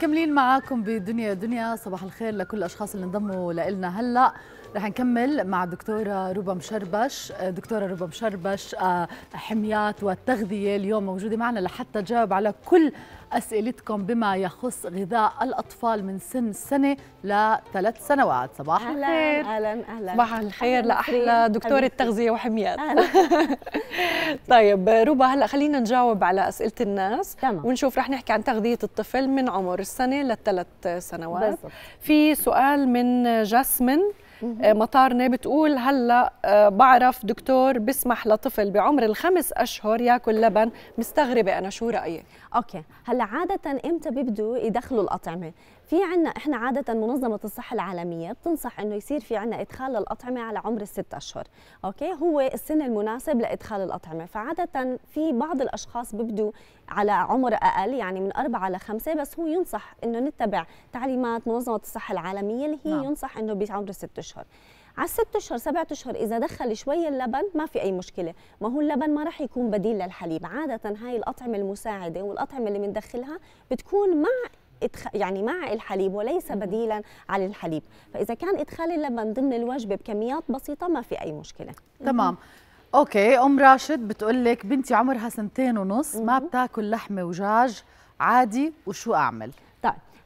مكملين معاكم بدنيا دنيا صباح الخير لكل الاشخاص اللي انضموا لنا هلا رح نكمل مع الدكتورة ربا مشربش دكتورة ربا مشربش آه، حميات والتغذية اليوم موجودة معنا لحتى تجاوب على كل أسئلتكم بما يخص غذاء الأطفال من سن سنة لثلاث سنوات صباح أهلاً الخير أهلا أهلا صباح الخير لأحلى دكتورة تغذية وحميات طيب ربا هلا خلينا نجاوب على أسئلة الناس تمام. ونشوف رح نحكي عن تغذية الطفل من عمر السنة للثلاث سنوات بالضبط. في سؤال من جاسمين آه، مطارنه بتقول هلا آه، بعرف دكتور بسمح لطفل بعمر الخمس اشهر ياكل لبن مستغربه انا شو رايك اوكي هلا عاده امتى بيبدوا يدخلوا الاطعمه في عنا احنا عاده منظمه الصحه العالميه بتنصح انه يصير في عنا ادخال للاطعمه على عمر الست اشهر اوكي هو السن المناسب لادخال الاطعمه فعاده في بعض الاشخاص بيبدوا على عمر اقل يعني من اربعه لخمسه بس هو ينصح انه نتبع تعليمات منظمه الصحه العالميه اللي هي نعم. ينصح انه بعمر ست اشهر على الست اشهر سبعة اشهر اذا دخل شويه اللبن ما في اي مشكله ما هو اللبن ما راح يكون بديل للحليب عاده هاي الاطعمه المساعده والاطعمه اللي بندخلها بتكون مع يعني مع الحليب وليس بديلا عن الحليب فاذا كان ادخال اللبن ضمن الوجبه بكميات بسيطه ما في اي مشكله تمام اوكي ام راشد بتقول لك بنتي عمرها سنتين ونص ما بتاكل لحمه ودجاج عادي وشو اعمل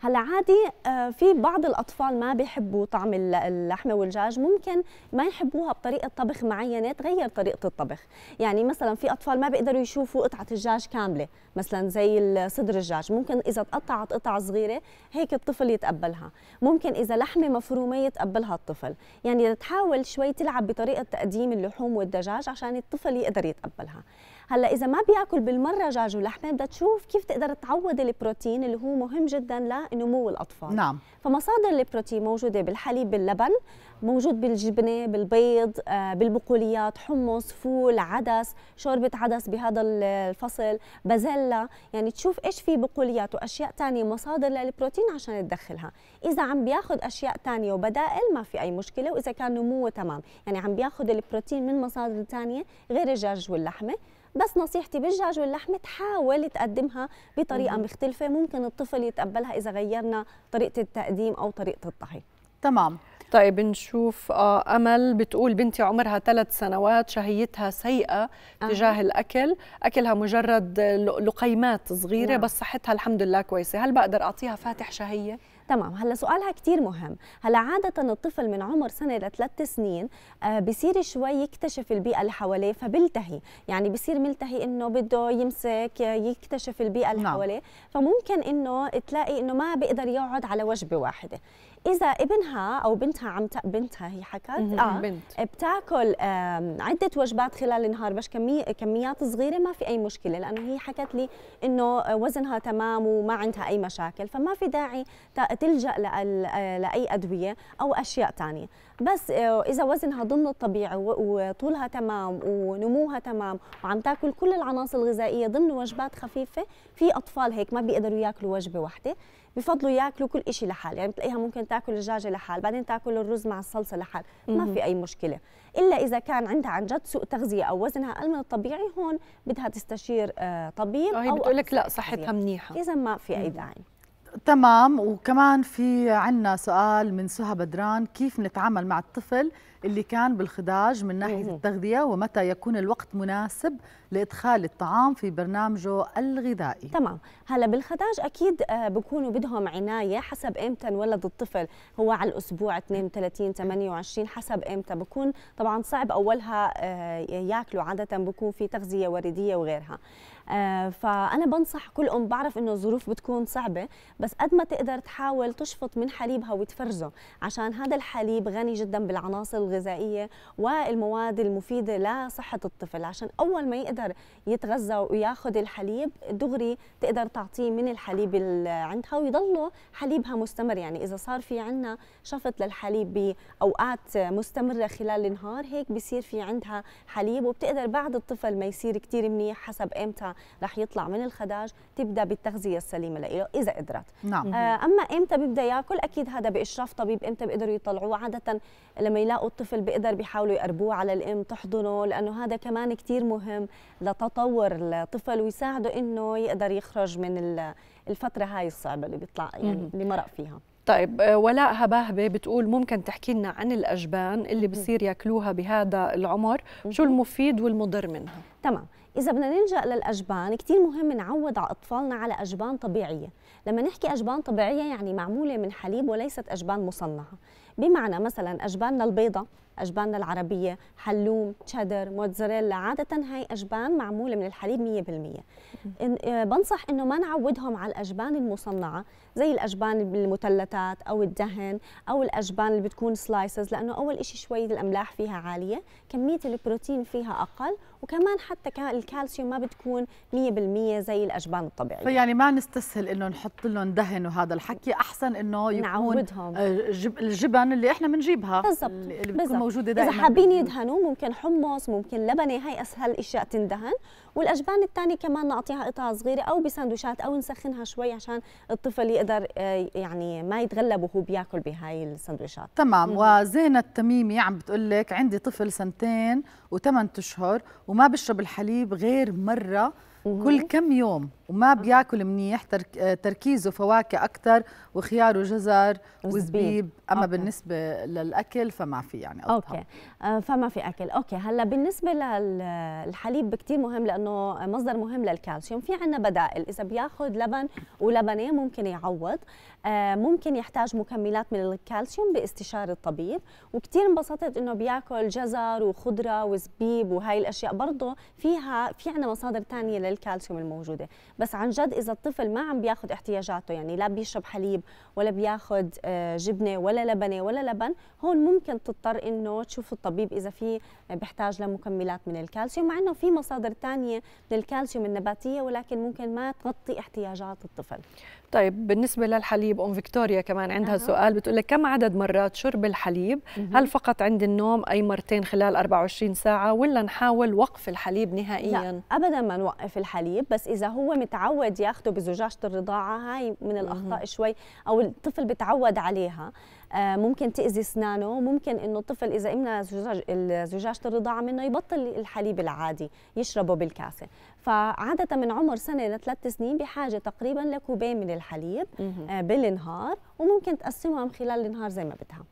هلا عادي آه، في بعض الاطفال ما بيحبوا طعم اللحمه والدجاج ممكن ما يحبوها بطريقه طبخ معينه تغير طريقه الطبخ يعني مثلا في اطفال ما بيقدروا يشوفوا قطعه الدجاج كامله مثلا زي صدر الدجاج ممكن اذا تقطعت قطع صغيره هيك الطفل يتقبلها ممكن اذا لحمه مفرومه يتقبلها الطفل يعني تحاول شوي تلعب بطريقه تقديم اللحوم والدجاج عشان الطفل يقدر يتقبلها هلا اذا ما بياكل بالمره دجاج ولحمه بدها تشوف كيف تقدر تعوض البروتين اللي هو مهم جدا لا نمو الاطفال نعم فمصادر البروتين موجوده بالحليب باللبن موجود بالجبنه بالبيض آه، بالبقوليات حمص فول عدس شوربه عدس بهذا الفصل بازيلا يعني تشوف ايش في بقوليات واشياء ثانيه مصادر للبروتين عشان تدخلها اذا عم بياخذ اشياء ثانيه وبدائل ما في اي مشكله واذا كان نموه تمام يعني عم بياخذ البروتين من مصادر ثانيه غير الدجاج واللحمه بس نصيحتي بالدجاج واللحمه تحاول تقدمها بطريقه مختلفه ممكن الطفل يتقبلها اذا غيرنا طريقه التقديم او طريقه الطهي تمام طيب نشوف آه، امل بتقول بنتي عمرها ثلاث سنوات شهيتها سيئه آه. تجاه الاكل اكلها مجرد لقيمات صغيره نعم. بس صحتها الحمد لله كويسه هل بقدر اعطيها فاتح شهيه تمام هلا سؤالها كثير مهم هلا عاده الطفل من عمر سنه لثلاث سنين آه، بصير شوي يكتشف البيئه اللي حواليه فبلتهي يعني بصير ملتهي انه بده يمسك يكتشف البيئه اللي نعم. حواليه فممكن انه تلاقي انه ما بيقدر يقعد على وجبه واحده اذا ابنها او بنتها عم ت... بنتها هي حكت اه بنت. بتاكل عده وجبات خلال النهار بس كمي... كميات صغيره ما في اي مشكله لانه هي حكت لي انه وزنها تمام وما عندها اي مشاكل فما في داعي تلجا لاي ادويه او اشياء ثانيه بس آه، اذا وزنها ضمن الطبيعي وطولها تمام ونموها تمام وعم تاكل كل العناصر الغذائيه ضمن وجبات خفيفه في اطفال هيك ما بيقدروا ياكلوا وجبه واحده بفضلوا ياكلوا كل شيء لحال يعني بتلاقيها ممكن تاكل الدجاجه لحال بعدين تاكل الرز مع الصلصه لحال ما في اي مشكله الا اذا كان عندها عن جد سوء تغذيه او وزنها اقل من الطبيعي هون بدها تستشير آه، طبيب آه، او هي بتقول لك لا صحتها منيحه اذا ما في اي داعي تمام وكمان في عنا سؤال من سهى بدران كيف نتعامل مع الطفل اللي كان بالخداج من ناحيه التغذيه ومتى يكون الوقت مناسب لادخال الطعام في برنامجه الغذائي تمام هلا بالخداج اكيد آه، بكونوا بدهم عنايه حسب امتى انولد الطفل هو على الاسبوع 32 28 حسب امتى بكون طبعا صعب اولها آه، ياكلوا عاده بكون في تغذيه ورديه وغيرها آه، فانا بنصح كل ام بعرف انه الظروف بتكون صعبه بس قد ما تقدر تحاول تشفط من حليبها وتفرزه عشان هذا الحليب غني جدا بالعناصر الغذائيه والمواد المفيده لصحه الطفل عشان اول ما يقدر يتغذى وياخذ الحليب دغري تقدر تعطيه من الحليب اللي عندها ويضله حليبها مستمر يعني اذا صار في عندنا شفط للحليب باوقات مستمره خلال النهار هيك بصير في عندها حليب وبتقدر بعد الطفل ما يصير كثير منيح حسب امتى رح يطلع من الخداج تبدا بالتغذيه السليمه له اذا قدرت نعم. آه، اما امتى بيبدا ياكل اكيد هذا باشراف طبيب امتى بيقدروا يطلعوه عاده لما يلاقوا الطفل الطفل بيقدر بيحاولوا يقربوه على الام تحضنه لانه هذا كمان كثير مهم لتطور الطفل ويساعده انه يقدر يخرج من الفتره هاي الصعبه اللي بيطلع يعني اللي مرق فيها طيب آه، ولاء هباهبه بتقول ممكن تحكي لنا عن الاجبان اللي بصير ياكلوها بهذا العمر شو المفيد والمضر منها تمام إذا بدنا نلجأ للأجبان كثير مهم نعود على أطفالنا على أجبان طبيعية لما نحكي أجبان طبيعية يعني معمولة من حليب وليست أجبان مصنعة بمعنى مثلا أجباننا البيضة أجباننا العربية حلوم تشادر موتزاريلا عادة هاي أجبان معمولة من الحليب 100% آه، بنصح إنه ما نعودهم على الأجبان المصنعة زي الأجبان بالمثلثات أو الدهن أو الأجبان اللي بتكون سلايسز لأنه أول شيء شوي الأملاح فيها عالية كمية البروتين فيها أقل وكمان حتى الكالسيوم ما بتكون 100% زي الأجبان الطبيعية فيعني ما نستسهل إنه نحط لهم دهن وهذا الحكي أحسن إنه يكون نعودهم آه، الجبن الدهان اللي احنا بنجيبها بالضبط اللي بتكون موجوده دائما اذا حابين يدهنوا ممكن حمص ممكن لبنه هي اسهل اشياء تندهن والاجبان الثانيه كمان نعطيها قطع صغيره او بسندويشات او نسخنها شوي عشان الطفل يقدر آه، يعني ما يتغلب وهو بياكل بهاي السندويشات تمام وزينه التميمي عم بتقول لك عندي طفل سنتين وثمان اشهر وما بشرب الحليب غير مره كل كم يوم وما بياكل منيح تركيزه فواكه اكثر وخيار وجزر وزبيب اما أوكي. بالنسبه للاكل فما في يعني أطلع. اوكي آه، فما في اكل اوكي هلا بالنسبه للحليب كثير مهم لانه مصدر مهم للكالسيوم في عندنا بدائل اذا بياخذ لبن ولبنه ممكن يعوض آه، ممكن يحتاج مكملات من الكالسيوم باستشارة الطبيب وكثير انبسطت انه بياكل جزر وخضرة وزبيب وهي الاشياء برضه فيها في عنا مصادر ثانيه للكالسيوم الموجودة بس عن جد اذا الطفل ما عم بياخذ احتياجاته يعني لا بيشرب حليب ولا بياخذ آه، جبنة ولا لبنة ولا لبن هون ممكن تضطر انه تشوف الطبيب اذا في بحتاج لمكملات من الكالسيوم مع انه في مصادر ثانيه من الكالسيوم النباتية ولكن ممكن ما تغطي احتياجات الطفل طيب بالنسبة للحليب الحليب ام فيكتوريا كمان عندها أه. سؤال بتقول لك كم عدد مرات شرب الحليب مه. هل فقط عند النوم اي مرتين خلال 24 ساعه ولا نحاول وقف الحليب نهائيا لا ابدا ما نوقف الحليب بس اذا هو متعود ياخده بزجاجه الرضاعه هاي من الاخطاء مه. شوي او الطفل بتعود عليها آه، ممكن تاذي اسنانه ممكن انه الطفل اذا امنا زجاج زجاجه الرضاعه منه يبطل الحليب العادي يشربه بالكاسه فعاده من عمر سنه لثلاث سنين بحاجه تقريبا لكوبين من الحليب آه، بالنهار وممكن تقسمهم خلال النهار زي ما بدها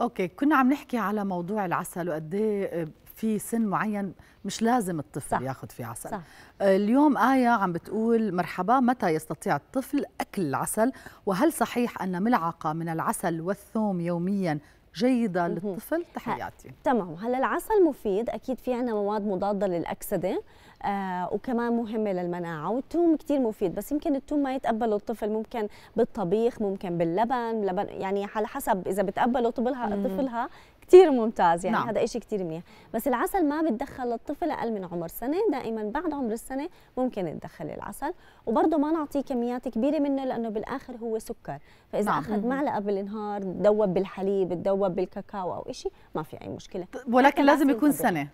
اوكي كنا عم نحكي على موضوع العسل وقد إيه، آه، في سن معين مش لازم الطفل صح. ياخذ فيه عسل صح. اليوم آية عم بتقول مرحبا متى يستطيع الطفل أكل العسل وهل صحيح أن ملعقة من العسل والثوم يوميا جيدة للطفل تحياتي تمام هلا العسل مفيد أكيد في عنا مواد مضادة للأكسدة آه وكمان مهمة للمناعة والثوم كتير مفيد بس يمكن الثوم ما يتقبله الطفل ممكن بالطبيخ ممكن باللبن لبن يعني على حسب إذا بتقبله طفلها طفلها كثير ممتاز يعني نعم. هذا شيء كثير منيح بس العسل ما بتدخل للطفل اقل من عمر سنه دائما بعد عمر السنه ممكن تدخل العسل وبرضه ما نعطيه كميات كبيره منه لانه بالاخر هو سكر فاذا نعم. اخذ معلقه بالنهار تذوب بالحليب تذوب بالكاكاو او شيء ما في اي مشكله ولكن لازم يكون قبل. سنه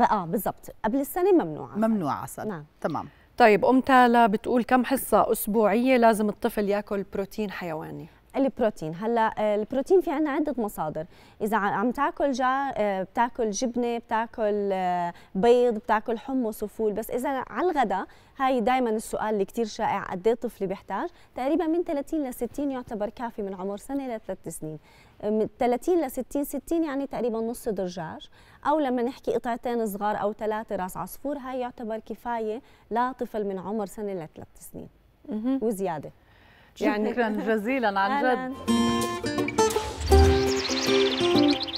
اه بالضبط قبل السنه ممنوع عسل. ممنوع عسل نعم تمام طيب ام تالا بتقول كم حصه اسبوعيه لازم الطفل ياكل بروتين حيواني البروتين هلا آه، البروتين في عندنا عده مصادر اذا عم تاكل جا آه، بتاكل جبنه بتاكل آه، بيض بتاكل حمص وفول بس اذا على الغداء هاي دائما السؤال اللي كثير شائع قد ايه طفلي بيحتاج تقريبا من 30 ل 60 يعتبر كافي من عمر سنه لثلاث سنين من 30 ل 60 60 يعني تقريبا نص درجاج او لما نحكي قطعتين صغار او ثلاثه راس عصفور هاي يعتبر كفايه لطفل من عمر سنه لثلاث سنين وزياده يعني شكرا جزيلا عن جد